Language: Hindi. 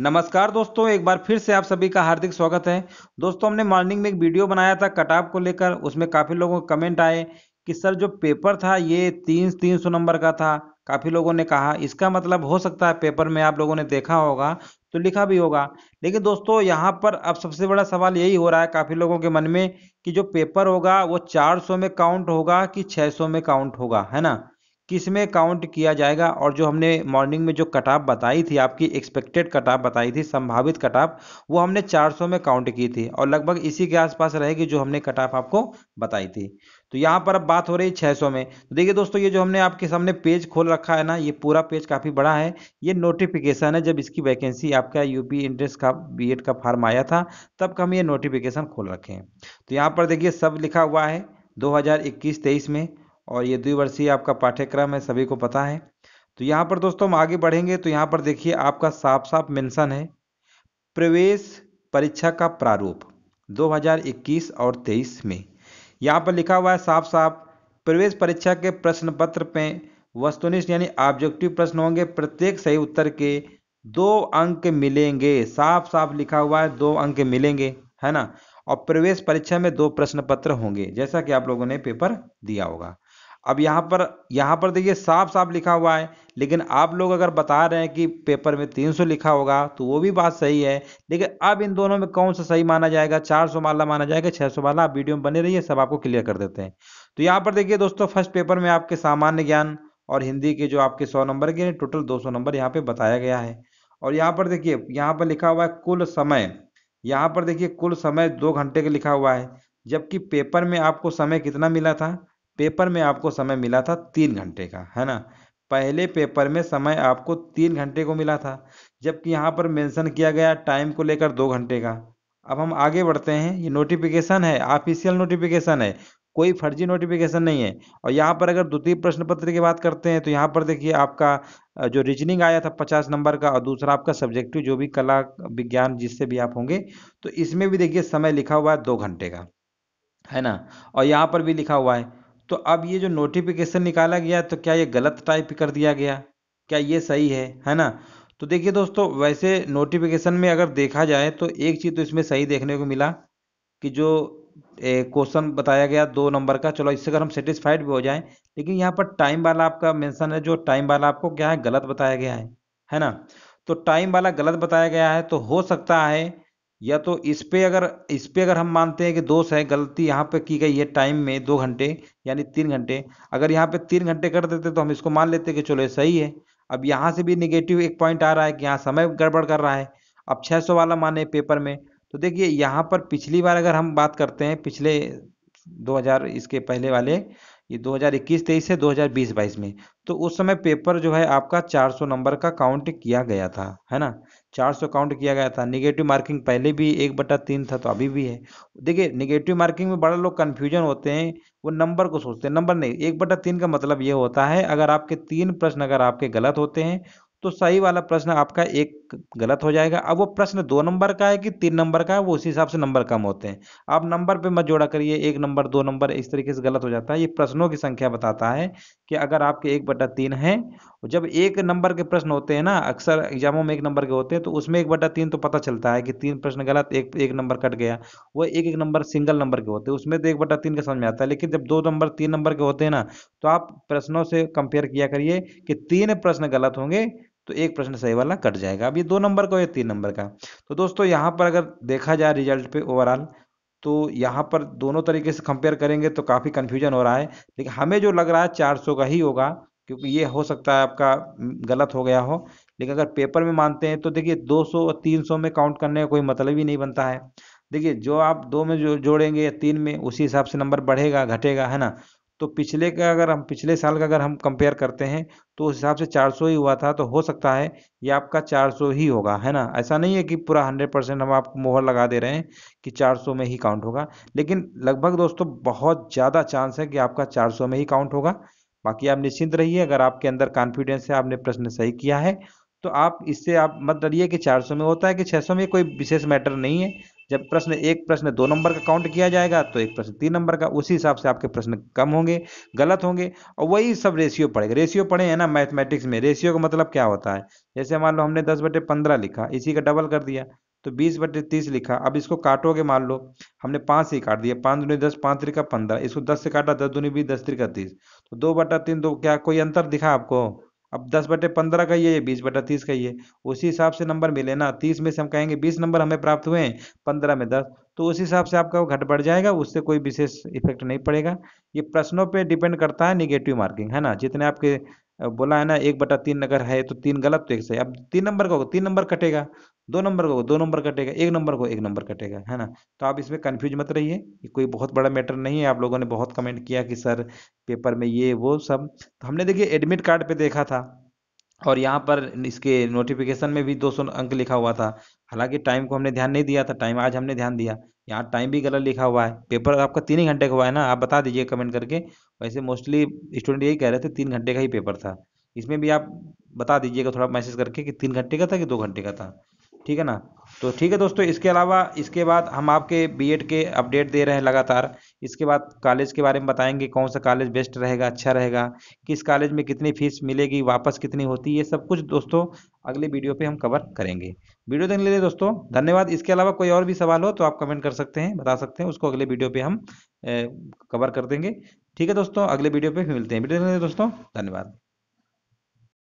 नमस्कार दोस्तों एक बार फिर से आप सभी का हार्दिक स्वागत है दोस्तों हमने मॉर्निंग में एक वीडियो बनाया था कटाप को लेकर उसमें काफ़ी लोगों के कमेंट आए कि सर जो पेपर था ये तीन तीन सौ नंबर का था काफ़ी लोगों ने कहा इसका मतलब हो सकता है पेपर में आप लोगों ने देखा होगा तो लिखा भी होगा लेकिन दोस्तों यहाँ पर अब सबसे बड़ा सवाल यही हो रहा है काफ़ी लोगों के मन में कि जो पेपर होगा वो चार में काउंट होगा कि 600 में काउंट होगा है ना किस में काउंट किया जाएगा और जो हमने मॉर्निंग में जो कटाप बताई थी आपकी एक्सपेक्टेड कटाप बताई थी संभावित कटाप वो हमने 400 में काउंट की थी और लगभग इसी के आसपास रहेगी जो हमने कटाप आपको बताई थी तो यहाँ पर अब बात हो रही 600 में तो देखिए दोस्तों ये जो हमने आपके सामने पेज खोल रखा है ना ये पूरा पेज काफ़ी बड़ा है ये नोटिफिकेशन है जब इसकी वैकेंसी आपका यूपी इंट्रेंस का बी का फार्म आया था तब का हम ये नोटिफिकेशन खोल रखे हैं तो यहाँ पर देखिए सब लिखा हुआ है दो हज़ार में और ये द्विवर्षीय आपका पाठ्यक्रम है सभी को पता है तो यहाँ पर दोस्तों हम आगे बढ़ेंगे तो यहाँ पर देखिए आपका साफ साफ मेंशन है प्रवेश परीक्षा का प्रारूप 2021 और 23 में यहाँ पर लिखा हुआ है साफ साफ प्रवेश परीक्षा के प्रश्न पत्र में वस्तुनिष्ठ यानी ऑब्जेक्टिव प्रश्न होंगे प्रत्येक सही उत्तर के दो अंक मिलेंगे साफ साफ लिखा हुआ है दो अंक मिलेंगे है ना और प्रवेश परीक्षा में दो प्रश्न पत्र होंगे जैसा कि आप लोगों ने पेपर दिया होगा अब यहाँ पर यहाँ पर देखिए साफ साफ लिखा हुआ है लेकिन आप लोग अगर बता रहे हैं कि पेपर में 300 लिखा होगा तो वो भी बात सही है लेकिन अब इन दोनों में कौन सा सही माना जाएगा 400 वाला माना जाएगा 600 वाला आप वीडियो में बने रहिए सब आपको क्लियर कर देते हैं तो यहाँ पर देखिए दोस्तों फर्स्ट पेपर में आपके सामान्य ज्ञान और हिंदी के जो आपके सौ नंबर के टोटल दो नंबर यहाँ पर बताया गया है और यहाँ पर देखिए यहाँ पर लिखा हुआ है कुल समय यहाँ पर देखिए कुल समय दो घंटे का लिखा हुआ है जबकि पेपर में आपको समय कितना मिला था पेपर में आपको समय मिला था तीन घंटे का है ना पहले पेपर में समय आपको तीन घंटे को मिला था जबकि यहाँ पर मेंशन किया गया टाइम को लेकर दो घंटे का अब हम आगे बढ़ते हैं ये नोटिफिकेशन है ऑफिशियल नोटिफिकेशन है कोई फर्जी नोटिफिकेशन नहीं है और यहाँ पर अगर द्वितीय प्रश्न पत्र की बात करते हैं तो यहाँ पर देखिए आपका जो रीजनिंग आया था पचास नंबर का और दूसरा आपका सब्जेक्टिव जो भी कला विज्ञान जिससे भी आप होंगे तो इसमें भी देखिए समय लिखा हुआ है दो घंटे का है ना और यहाँ पर भी लिखा हुआ है तो अब ये जो नोटिफिकेशन निकाला गया तो क्या ये गलत टाइप कर दिया गया क्या ये सही है है ना तो देखिए दोस्तों वैसे नोटिफिकेशन में अगर देखा जाए तो एक चीज़ तो इसमें सही देखने को मिला कि जो क्वेश्चन बताया गया दो नंबर का चलो इससे अगर हम सेटिस्फाइड भी हो जाएं लेकिन यहाँ पर टाइम वाला आपका मेंशन है जो टाइम वाला आपको क्या है गलत बताया गया है है ना तो टाइम वाला गलत बताया गया है तो हो सकता है या तो इस पे अगर इस पे अगर हम मानते हैं कि दोष है गलती यहाँ पे की गई है टाइम में दो घंटे यानी तीन घंटे अगर यहाँ पे तीन घंटे कर देते तो हम इसको मान लेते कि चलो सही है अब यहाँ से भी निगेटिव एक पॉइंट आ रहा है कि यहाँ समय गड़बड़ कर रहा है अब सौ वाला माने पेपर में तो देखिए यहाँ पर पिछली बार अगर हम बात करते हैं पिछले दो इसके पहले वाले ये 2021 तेईस से 2020-22 में तो उस समय पेपर जो है आपका 400 नंबर का काउंट किया गया था है ना 400 काउंट किया गया था निगेटिव मार्किंग पहले भी एक बटा तीन था तो अभी भी है देखिए निगेटिव मार्किंग में बड़ा लोग कन्फ्यूजन होते हैं वो नंबर को सोचते हैं नंबर नहीं एक बटा तीन का मतलब ये होता है अगर आपके तीन प्रश्न अगर आपके गलत होते हैं तो सही वाला प्रश्न आपका एक गलत हो जाएगा अब वो प्रश्न दो नंबर का है कि तीन नंबर का है वो उसी हिसाब से नंबर कम होते हैं आप नंबर पे मत जोड़ा करिए एक नंबर दो नंबर इस तरीके से गलत हो जाता है ये प्रश्नों की संख्या बताता है कि अगर आपके एक बटा तीन है जब एक नंबर के प्रश्न होते हैं ना अक्सर एग्जामों में एक नंबर के होते हैं तो उसमें एक बटा तीन तो पता चलता है कि तीन प्रश्न गलत एक एक नंबर कट गया वो एक एक नंबर सिंगल नंबर के होते हैं उसमें तो एक बटा तीन का समझ में आता है लेकिन जब दो नंबर तीन नंबर के होते हैं ना तो आप प्रश्नों से कंपेयर किया करिए कि तीन प्रश्न गलत होंगे तो एक प्रश्न सही वाला कट जाएगा अब ये दो नंबर का या तीन नंबर का तो दोस्तों यहाँ पर अगर देखा जाए रिजल्ट पे ओवरऑल तो यहाँ पर दोनों तरीके से कंपेयर करेंगे तो काफ़ी कन्फ्यूजन हो रहा है लेकिन हमें जो लग रहा है चार सौ का ही होगा क्योंकि ये हो सकता है आपका हम्म, गलत हो गया हो लेकिन अगर पेपर में मानते हैं तो देखिए 200 और 300 में काउंट करने का कोई मतलब ही नहीं बनता है देखिए जो आप दो में जो जोड़ेंगे या तीन में उसी हिसाब से नंबर बढ़ेगा घटेगा है ना तो पिछले का अगर हम पिछले साल का अगर हम कंपेयर करते हैं तो उस हिसाब से 400 ही हुआ था तो हो सकता है ये आपका 400 ही होगा है ना ऐसा नहीं है कि पूरा 100 परसेंट हम आपको मोहर लगा दे रहे हैं कि 400 में ही काउंट होगा लेकिन लगभग दोस्तों बहुत ज़्यादा चांस है कि आपका 400 में ही काउंट होगा बाकी आप निश्चिंत रहिए अगर आपके अंदर कॉन्फिडेंस है आपने प्रश्न सही किया है तो आप इससे आप मत डरिए कि 400 में होता है कि 600 में कोई विशेष मैटर नहीं है जब प्रश्न एक प्रश्न दो नंबर का काउंट किया जाएगा तो एक प्रश्न तीन नंबर का उसी हिसाब से आपके प्रश्न कम होंगे गलत होंगे और वही सब रेशियो पड़ेगा रेशियो पड़े हैं ना मैथमेटिक्स में रेशियो का मतलब क्या होता है जैसे मान लो हमने दस बटे पंद्रह लिखा इसी का डबल कर दिया तो बीस बटे तीस लिखा अब इसको काटोगे मान लो हमने पांच से काट दिया पांच दूनी दस पांच त्रिका पंद्रह इसको दस से काटा दस दूनी बीस दस त्रिका तीस तो दो बटा तीन दो क्या कोई अंतर दिखा आपको अब दस बटे पंद्रह का ये बीस बटा तीस का ही है उसी हिसाब से नंबर मिले ना तीस में से हम कहेंगे बीस नंबर हमें प्राप्त हुए हैं पंद्रह में दस तो उस हिसाब से आपका घट बढ़ जाएगा उससे कोई विशेष इफेक्ट नहीं पड़ेगा ये प्रश्नों पे डिपेंड करता है निगेटिव मार्किंग है ना जितने आपके बोला है ना एक बटा तीन अगर है तो तीन गलत तो एक सही अब तीन नंबर का होगा तीन नंबर कटेगा दो नंबर का होगा दो नंबर कटेगा एक नंबर को एक नंबर कटेगा है ना तो आप इसमें कंफ्यूज मत रहिए कोई बहुत बड़ा मैटर नहीं है आप लोगों ने बहुत कमेंट किया कि सर पेपर में ये वो सब तो हमने देखिए एडमिट कार्ड पे देखा था और यहाँ पर इसके नोटिफिकेशन में भी 200 अंक लिखा हुआ था हालांकि टाइम को हमने ध्यान नहीं दिया था टाइम आज हमने ध्यान दिया यहाँ टाइम भी गलत लिखा हुआ है पेपर आपका तीन ही घंटे का हुआ है ना आप बता दीजिए कमेंट करके वैसे मोस्टली स्टूडेंट यही कह रहे थे तीन घंटे का ही पेपर था इसमें भी आप बता दीजिएगा थोड़ा मैसेज करके कि तीन घंटे का था कि दो घंटे का था ठीक है ना तो ठीक है दोस्तों इसके अलावा इसके बाद हम आपके बी के अपडेट दे रहे हैं लगातार इसके बाद कॉलेज के बारे में बताएंगे कौन सा कॉलेज बेस्ट रहेगा अच्छा रहेगा किस कॉलेज में कितनी फीस मिलेगी वापस कितनी होती है ये सब कुछ दोस्तों अगले वीडियो पे हम कवर करेंगे वीडियो देखने लिए दोस्तों धन्यवाद इसके अलावा कोई और भी सवाल हो तो आप कमेंट कर सकते हैं बता सकते हैं उसको अगले वीडियो पे हम ए, कवर कर देंगे ठीक है दोस्तों अगले वीडियो पे मिलते हैं वीडियो देखने लिए दोस्तों धन्यवाद